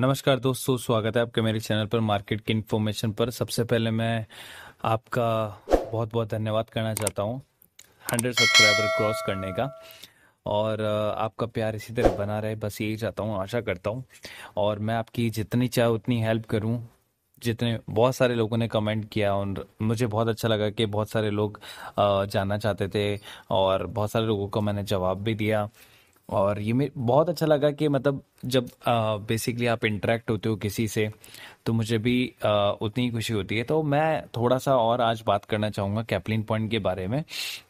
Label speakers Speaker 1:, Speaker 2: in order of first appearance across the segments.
Speaker 1: नमस्कार दोस्तों स्वागत है आपके मेरे चैनल पर मार्केट की इन्फॉर्मेशन पर सबसे पहले मैं आपका बहुत बहुत धन्यवाद करना चाहता हूँ हंड्रेड सब्सक्राइबर क्रॉस करने का और आपका प्यार इसी तरह बना रहे बस यही चाहता हूँ आशा करता हूँ और मैं आपकी जितनी चाहे उतनी हेल्प करूँ जितने बहुत सारे लोगों ने कमेंट किया और मुझे बहुत अच्छा लगा कि बहुत सारे लोग जानना चाहते थे और बहुत सारे लोगों को मैंने जवाब भी दिया और ये मे बहुत अच्छा लगा कि मतलब जब बेसिकली आप इंटरेक्ट होते हो किसी से तो मुझे भी आ, उतनी ही खुशी होती है तो मैं थोड़ा सा और आज बात करना चाहूँगा कैपलिन पॉइंट के बारे में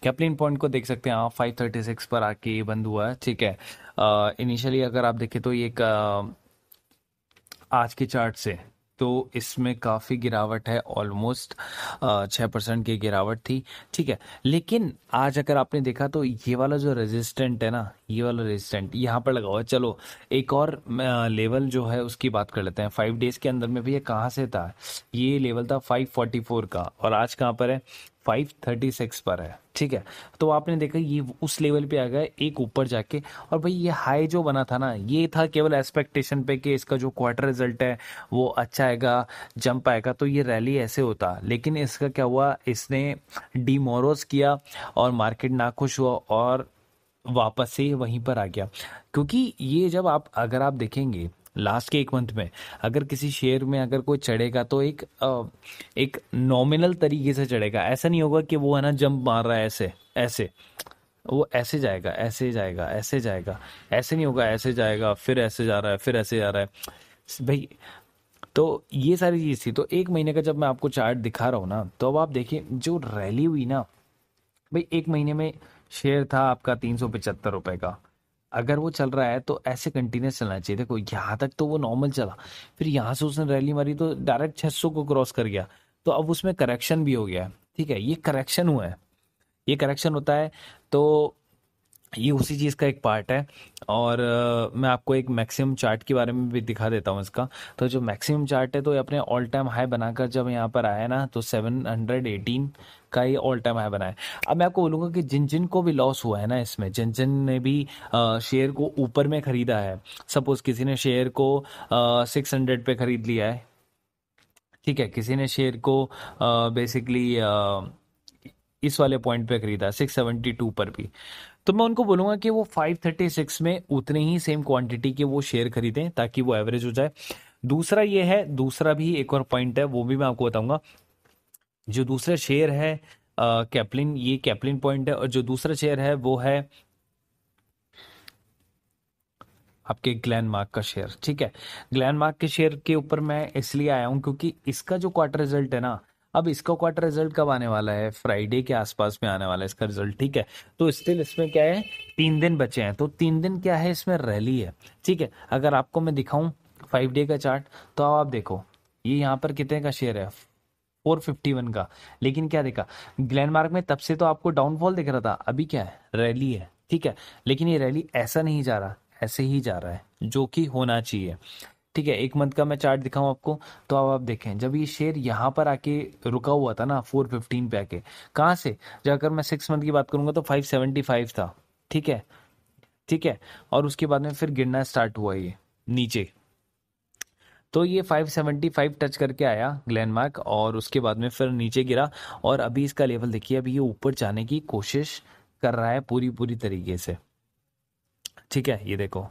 Speaker 1: कैपलिन पॉइंट को देख सकते हैं आप फाइव थर्टी सिक्स पर आके ये बंद हुआ है ठीक है इनिशियली अगर आप देखें तो ये एक आ, आज के चार्ट से तो इसमें काफ़ी गिरावट है ऑलमोस्ट छः परसेंट की गिरावट थी ठीक है लेकिन आज अगर आपने देखा तो ये वाला जो रेजिस्टेंट है ना ये वाला रेजिस्टेंट यहाँ पर लगा हुआ है चलो एक और लेवल जो है उसकी बात कर लेते हैं फाइव डेज़ के अंदर में भी ये कहाँ से था ये लेवल था फाइव फोर्टी फोर का और आज कहाँ पर है 536 पर है ठीक है तो आपने देखा ये उस लेवल पे आ गया एक ऊपर जाके और भाई ये हाई जो बना था ना ये था केवल एक्सपेक्टेशन पे कि इसका जो क्वार्टर रिजल्ट है वो अच्छा आएगा जंप आएगा तो ये रैली ऐसे होता लेकिन इसका क्या हुआ इसने डीमोरोज किया और मार्केट ना खुश हुआ और वापस से वहीं पर आ गया क्योंकि ये जब आप अगर आप देखेंगे लास्ट के एक मंथ में अगर किसी शेयर में अगर कोई चढ़ेगा तो एक एक नॉमिनल तरीके से चढ़ेगा ऐसा नहीं होगा कि वो है ना जंप मार रहा है ऐसे ऐसे वो ऐसे जाएगा ऐसे जाएगा ऐसे जाएगा ऐसे नहीं होगा ऐसे जाएगा फिर ऐसे जा रहा है फिर ऐसे जा रहा है भाई तो ये सारी चीज़ थी तो एक महीने का जब मैं आपको चार्ट दिखा रहा हूँ ना तो अब आप देखिए जो रैली हुई ना भाई एक महीने में शेयर था आपका तीन सौ पचहत्तर रुपये का अगर वो चल रहा है तो ऐसे कंटिन्यूस चलना चाहिए देखो यहाँ तक तो वो नॉर्मल चला फिर यहाँ से उसने रैली मारी तो डायरेक्ट छः को क्रॉस कर गया तो अब उसमें करेक्शन भी हो गया ठीक है ये करेक्शन हुआ है ये करेक्शन होता है तो ये उसी चीज़ का एक पार्ट है और मैं आपको एक मैक्सिमम चार्ट के बारे में भी दिखा देता हूँ इसका तो जो मैक्सिमम चार्ट है तो ये अपने ऑल टाइम हाई बनाकर जब यहाँ पर आया ना तो 718 का ये ऑल टाइम हाई बनाया अब मैं आपको बोलूँगा कि जिन जिन को भी लॉस हुआ है ना इसमें जिन जिन ने भी शेयर को ऊपर में ख़रीदा है सपोज़ किसी ने शेयर को सिक्स हंड्रेड पे ख़रीद लिया है ठीक है किसी ने शेयर को बेसिकली इस वाले पॉइंट पे खरीदा 672 पर भी तो मैं उनको बोलूंगा कि वो 536 में उतने ही सेम क्वांटिटी के वो शेयर खरीदें ताकि वो एवरेज हो जाए दूसरा ये है दूसरा भी एक और पॉइंट है वो भी मैं आपको बताऊंगा जो दूसरा शेयर है कैपलिन ये कैपलिन पॉइंट है और जो दूसरा शेयर है वो है आपके ग्लैन मार्क का शेयर ठीक है ग्लैन मार्क के शेयर के ऊपर मैं इसलिए आया हूं क्योंकि इसका जो क्वार्टर रिजल्ट है ना अब इसका क्वार्टर रिजल्ट कब आने वाला है फ्राइडे के आसपास में आने वाला है इसका रिजल्ट ठीक है तो स्टिल इसमें क्या है तीन दिन बचे हैं तो तीन दिन क्या है इसमें रैली है ठीक है अगर आपको मैं दिखाऊं फाइव डे का चार्ट तो आप देखो ये यहाँ पर कितने का शेयर है 451 का लेकिन क्या देखा ग्लैंडमार्क में तब से तो आपको डाउनफॉल दिख रहा था अभी क्या है रैली है ठीक है लेकिन ये रैली ऐसा नहीं जा रहा ऐसे ही जा रहा है जो कि होना चाहिए ठीक है एक मंथ का मैं चार्ट दिखाऊं आपको तो अब आप देखें जब ये शेयर यहां पर आके रुका हुआ था ना फोर फिफ्टीन पे आके कहा से जाकर मैं सिक्स मंथ की बात करूंगा तो फाइव सेवेंटी फाइव था ठीक है ठीक है और उसके बाद में फिर गिरना स्टार्ट हुआ ये नीचे तो ये 575 टच करके आया ग्लैंडमार्क और उसके बाद में फिर नीचे गिरा और अभी इसका लेवल देखिए अभी ये ऊपर जाने की कोशिश कर रहा है पूरी पूरी तरीके से ठीक है ये देखो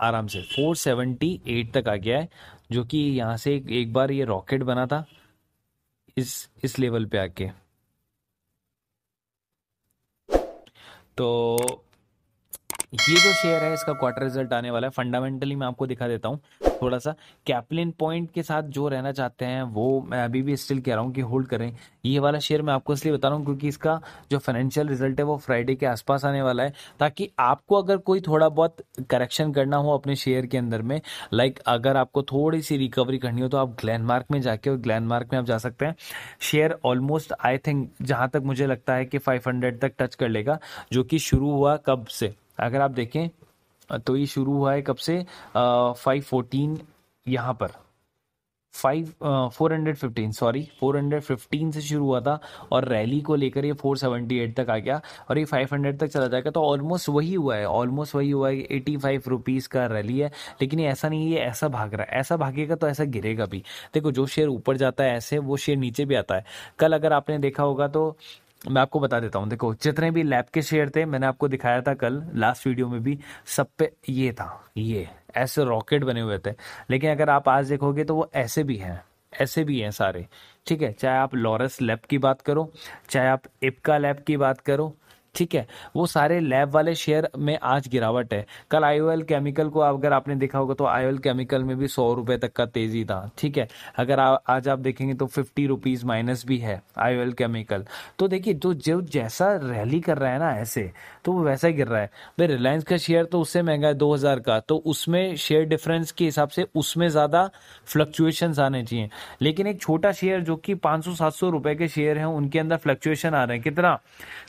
Speaker 1: आराम से 478 तक आ गया है जो कि यहाँ से एक बार ये रॉकेट बना था इस इस लेवल पे आके तो ये जो शेयर है इसका क्वार्टर रिजल्ट आने वाला है फंडामेंटली मैं आपको दिखा देता हूँ थोड़ा सा कैपलिन पॉइंट के साथ जो रहना चाहते हैं वो मैं अभी भी स्टिल कह रहा हूँ कि होल्ड करें ये वाला शेयर मैं आपको इसलिए बता रहा हूँ क्योंकि इसका जो फाइनेंशियल रिजल्ट है वो फ्राइडे के आसपास आने वाला है ताकि आपको अगर कोई थोड़ा बहुत करेक्शन करना हो अपने शेयर के अंदर में लाइक अगर आपको थोड़ी सी रिकवरी करनी हो तो आप ग्लैंडमार्क में जाके और ग्लैंडमार्क में आप जा सकते हैं शेयर ऑलमोस्ट आई थिंक जहाँ तक मुझे लगता है कि फाइव तक टच कर लेगा जो कि शुरू हुआ कब से अगर आप देखें तो ये शुरू हुआ है कब से फाइव फोर्टीन यहाँ पर five four hundred fifteen sorry four hundred fifteen से शुरू हुआ था और रैली को लेकर ये फोर सेवेंटी एट तक आ गया और ये फाइव हंड्रेड तक चला जाएगा तो ऑलमोस्ट वही हुआ है ऑलमोस्ट वही हुआ है एटी फाइव रुपीज़ का रैली है लेकिन ये ऐसा नहीं है ये ऐसा भाग रहा है ऐसा भागेगा तो ऐसा गिरेगा भी देखो जो शेयर ऊपर जाता है ऐसे वो शेयर नीचे भी आता है कल अगर आपने देखा होगा तो मैं आपको बता देता हूँ देखो जितने भी लैब के शेयर थे मैंने आपको दिखाया था कल लास्ट वीडियो में भी सब पे ये था ये ऐसे रॉकेट बने हुए थे लेकिन अगर आप आज देखोगे तो वो ऐसे भी हैं ऐसे भी हैं सारे ठीक है चाहे आप लॉरस लैब की बात करो चाहे आप इपका लैब की बात करो ठीक है वो सारे लैब वाले शेयर में आज गिरावट है कल आईओएल केमिकल को अगर आपने देखा होगा तो आईओएल केमिकल में भी सौ रुपए तक का तेजी था ठीक है अगर आ, आज आप देखेंगे तो फिफ्टी रुपीज माइनस भी है आईओएल केमिकल तो देखिए जो जो जैसा रैली कर रहा है ना ऐसे तो वो वैसा ही गिर रहा है भाई रिलायंस का शेयर तो उससे महंगा है दो हजार का तो उसमें शेयर डिफरेंस के हिसाब से उसमें ज्यादा फ्लक्चुएशन आने चाहिए लेकिन एक छोटा शेयर जो कि पांच सौ सात सौ रुपए के शेयर है उनके अंदर फ्लक्चुएशन आ रहे हैं कितना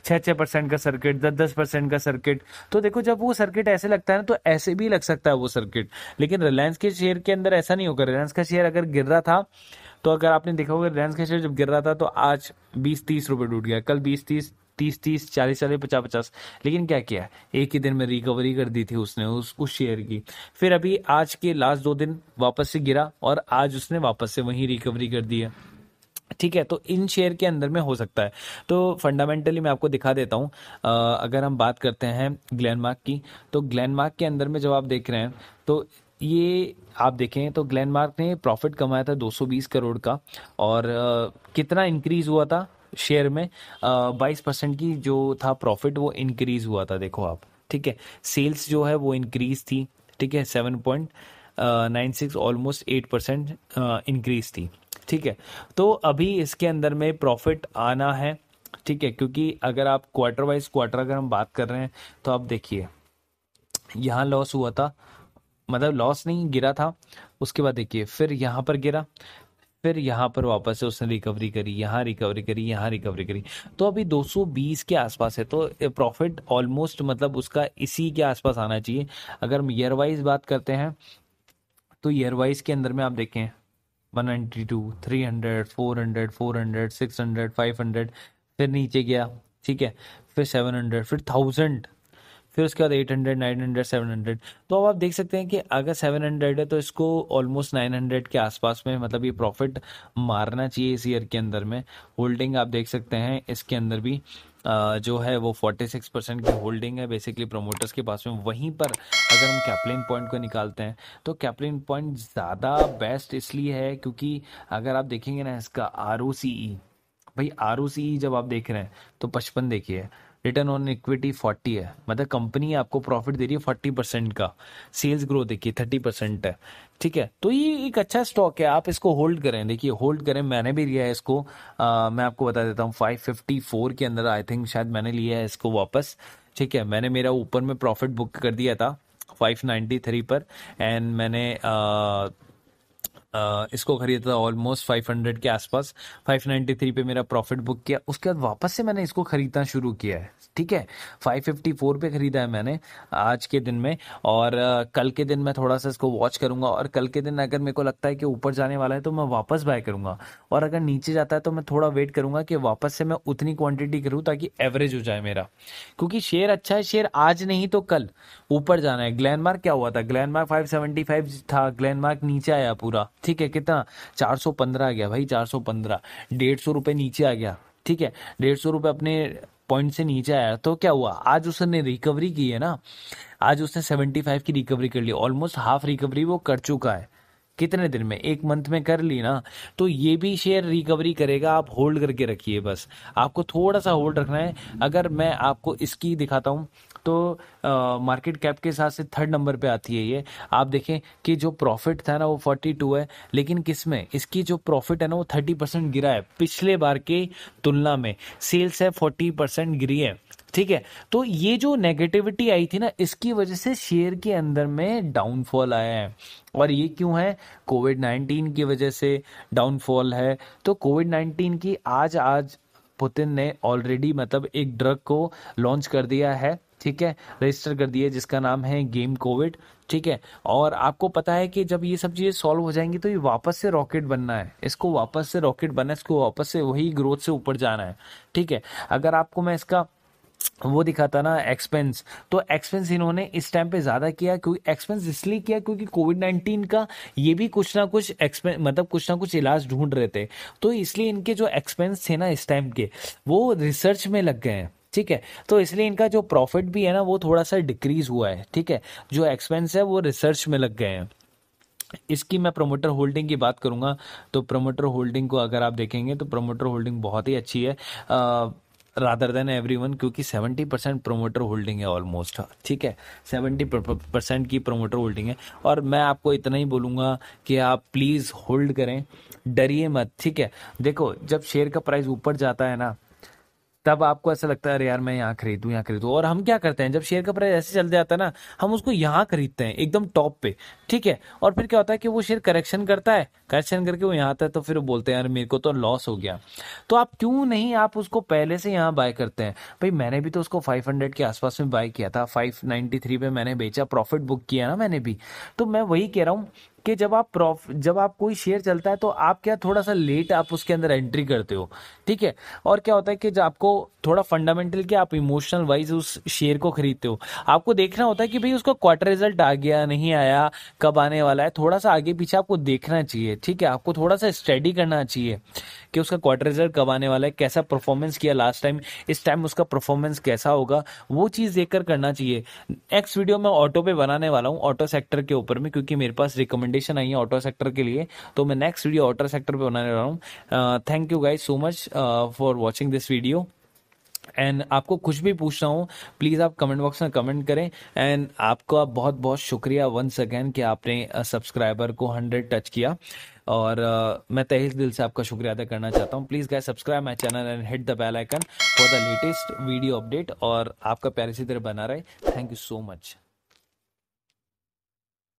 Speaker 1: छह छह परसेंट का सर्किट दस दस परसेंट का सर्किट तो देखो जब वो सर्किट ऐसे लगता है ना तो ऐसे भी लग सकता है वो सर्किट लेकिन रिलायंस के शेयर के अंदर ऐसा नहीं होगा रिलायंस का शेयर अगर गिर रहा था तो अगर आपने देखा होगा रिलायंस का शेयर जब गिर रहा था तो आज बीस तीस रुपये टूट गया कल बीस तीस तीस तीस चालीस चालीस पचास पचास लेकिन क्या किया एक ही दिन में रिकवरी कर दी थी उसने उस उस शेयर की फिर अभी आज के लास्ट दो दिन वापस से गिरा और आज उसने वापस से वहीं रिकवरी कर दी है ठीक है तो इन शेयर के अंदर में हो सकता है तो फंडामेंटली मैं आपको दिखा देता हूँ अगर हम बात करते हैं ग्लैनमार्क की तो ग्लैनमार्क के अंदर में जब आप देख रहे हैं तो ये आप देखें तो ग्लैनमार्क ने प्रॉफिट कमाया था 220 करोड़ का और आ, कितना इंक्रीज हुआ था शेयर में बाईस परसेंट की जो था प्रॉफिट वो इंक्रीज हुआ था देखो आप ठीक है सेल्स जो है वो इंक्रीज थी ठीक है seven point nine six almost eight percent increase थी ठीक है तो अभी इसके अंदर में प्रॉफिट आना है ठीक है क्योंकि अगर आप क्वार्टर वाइज क्वार्टर अगर हम बात कर रहे हैं तो आप देखिए यहाँ लॉस हुआ था मतलब लॉस नहीं गिरा था उसके बाद देखिए फिर यहाँ पर गिरा फिर यहाँ पर वापस से उसने रिकवरी करी यहाँ रिकवरी करी यहाँ रिकवरी करी तो अभी 220 के आसपास है तो प्रॉफिट ऑलमोस्ट मतलब उसका इसी के आसपास आना चाहिए अगर हम ईयर वाइज बात करते हैं तो ईयर वाइज के अंदर में आप देखें one ninety two three hundred four hundred four hundred six hundred five hundred फिर नीचे गया ठीक है फिर सेवन हंड्रेड फिर थाउजेंड फिर उसके बाद eight hundred nine hundred seven hundred तो अब आप देख सकते हैं कि अगर सेवन हंड्रेड है तो इसको ऑलमोस्ट नाइन हंड्रेड के आसपास में मतलब ये प्रॉफिट मारना चाहिए इस ईयर के अंदर में होल्डिंग आप देख सकते हैं इसके अंदर भी जो है वो 46 परसेंट की होल्डिंग है बेसिकली प्रोमोटर्स के पास में वहीं पर अगर हम कैपलिन पॉइंट को निकालते हैं तो कैपलिन पॉइंट ज़्यादा बेस्ट इसलिए है क्योंकि अगर आप देखेंगे ना इसका आर e, भाई आर e जब आप देख रहे हैं तो पचपन देखिए रिटर्न ऑन इक्विटी फोर्टी है मतलब कंपनी आपको प्रॉफिट दे रही है फोर्टी परसेंट का सेल्स ग्रोथ देखिए थर्टी परसेंट है ठीक है तो ये एक अच्छा स्टॉक है आप इसको होल्ड करें देखिए होल्ड करें मैंने भी लिया है इसको आ, मैं आपको बता देता हूँ फाइव फिफ्टी फोर के अंदर आई थिंक शायद मैंने लिया है इसको वापस ठीक है मैंने मेरा ऊपर में प्रॉफिट बुक कर दिया था फाइव नाइन्टी थ्री पर एंड मैंने आ, इसको खरीदा था ऑलमोस्ट 500 के आसपास 593 पे मेरा प्रॉफिट बुक किया उसके बाद वापस से मैंने इसको खरीदना शुरू किया है ठीक है 554 पे खरीदा है मैंने आज के दिन में और कल के दिन मैं थोड़ा सा इसको वॉच करूंगा और कल के दिन अगर मेरे को लगता है कि ऊपर जाने वाला है तो मैं वापस बाय करूंगा और अगर नीचे जाता है तो मैं थोड़ा वेट करूंगा कि वापस से मैं उतनी क्वांटिटी करूँ ताकि एवरेज हो जाए मेरा क्योंकि शेयर अच्छा है शेयर आज नहीं तो कल ऊपर जाना है ग्लैनमार्क क्या हुआ था ग्लैनमार्क फाइव था ग्लैनमार्क नीचे आया पूरा ठीक है कितना 415 आ गया भाई 415 डेढ़ सौ रुपये नीचे आ गया ठीक है डेढ़ सौ रुपये अपने पॉइंट से नीचे आया तो क्या हुआ आज उसने रिकवरी की है ना आज उसने 75 की रिकवरी कर ली ऑलमोस्ट हाफ रिकवरी वो कर चुका है कितने दिन में एक मंथ में कर ली ना तो ये भी शेयर रिकवरी करेगा आप होल्ड करके रखिए बस आपको थोड़ा सा होल्ड रखना है अगर मैं आपको इसकी दिखाता हूँ तो मार्केट कैप के हिसाब से थर्ड नंबर पे आती है ये आप देखें कि जो प्रॉफिट था ना वो फोर्टी टू है लेकिन किस में इसकी जो प्रॉफिट है ना वो थर्टी परसेंट गिरा है पिछले बार की तुलना में सेल्स है फोर्टी परसेंट गिरी है ठीक है तो ये जो नेगेटिविटी आई थी ना इसकी वजह से शेयर के अंदर में डाउनफॉल आया है और ये क्यों है कोविड नाइन्टीन की वजह से डाउनफॉल है तो कोविड नाइन्टीन की आज आज पुतिन ने ऑलरेडी मतलब एक ड्रग को लॉन्च कर दिया है ठीक है रजिस्टर कर दिए जिसका नाम है गेम कोविड ठीक है और आपको पता है कि जब ये सब चीज़ें सॉल्व हो जाएंगी तो ये वापस से रॉकेट बनना है इसको वापस से रॉकेट बनना है इसको वापस से वही ग्रोथ से ऊपर जाना है ठीक है अगर आपको मैं इसका वो दिखाता ना एक्सपेंस तो एक्सपेंस इन्होंने इस टाइम पे ज़्यादा किया क्योंकि एक्सपेंस इसलिए किया क्योंकि कोविड नाइन्टीन का ये भी कुछ ना कुछ एक्सपेंस मतलब कुछ ना कुछ इलाज ढूंढ रहे थे तो इसलिए इनके जो एक्सपेंस थे ना इस टाइम के वो रिसर्च में लग गए हैं ठीक है तो इसलिए इनका जो प्रॉफिट भी है ना वो थोड़ा सा डिक्रीज हुआ है ठीक है जो एक्सपेंस है वो रिसर्च में लग गए हैं इसकी मैं प्रोमोटर होल्डिंग की बात करूंगा तो प्रोमोटर होल्डिंग को अगर आप देखेंगे तो प्रोमोटर होल्डिंग बहुत ही अच्छी है rather rather than every one क्योंकि सेवेंटी परसेंट प्रोमोटर होल्डिंग है ऑलमोस्ट ठीक है सेवेंटी परसेंट की प्रोमोटर होल्डिंग है और मैं आपको इतना ही बोलूँगा कि आप प्लीज़ होल्ड करें डरिए मत ठीक है देखो जब शेयर का प्राइस ऊपर जाता है ना तब आपको ऐसा लगता है अरे यार मैं यहाँ खरीदू यहाँ खरीदू और हम क्या करते हैं जब शेयर का प्राइस ऐसे चल जाता है ना हम उसको यहाँ खरीदते हैं एकदम टॉप पे ठीक है और फिर क्या होता है कि वो शेयर करेक्शन करता है कैचन करके वो यहाँ आता है तो फिर बोलते हैं यार मेरे को तो लॉस हो गया तो आप क्यों नहीं आप उसको पहले से यहाँ बाय करते हैं भाई मैंने भी तो उसको 500 के आसपास में बाय किया था 593 पे मैंने बेचा प्रॉफिट बुक किया ना मैंने भी तो मैं वही कह रहा हूँ कि जब आप प्रॉफ जब आप कोई शेयर चलता है तो आप क्या थोड़ा सा लेट आप उसके अंदर एंट्री करते हो ठीक है और क्या होता है कि जब आपको थोड़ा फंडामेंटल क्या आप इमोशनल वाइज उस शेयर को खरीदते हो आपको देखना होता है कि भाई उसका क्वार्टर रिजल्ट आ गया नहीं आया कब आने वाला है थोड़ा सा आगे पीछे आपको देखना चाहिए ठीक है आपको थोड़ा सा स्टडी करना चाहिए कि उसका रिजल्ट कब आने वाला है कैसा परफॉर्मेंस किया लास्ट टाइम इस टाइम उसका परफॉर्मेंस कैसा होगा वो चीज़ देखकर करना चाहिए नेक्स्ट वीडियो मैं ऑटो पे बनाने वाला हूँ ऑटो सेक्टर के ऊपर में क्योंकि मेरे पास रिकमेंडेशन आई है ऑटो सेक्टर के लिए तो मैं नेक्स्ट वीडियो ऑटो सेक्टर पर बनाने वाला हूँ thank you guys so much for watching this video and आपको कुछ भी पूछना हो प्लीज़ आप कमेंट बॉक्स में कमेंट करें एंड आपका बहुत बहुत शुक्रिया वंस अगेन कि आपने सब्सक्राइबर को हंड्रेड टच किया और uh, मैं तहे दिल से आपका शुक्रिया अदा करना चाहता हूँ please guys subscribe my channel and hit the bell icon for the latest video update और आपका प्यार इसी तरह बना रहे थैंक यू सो मच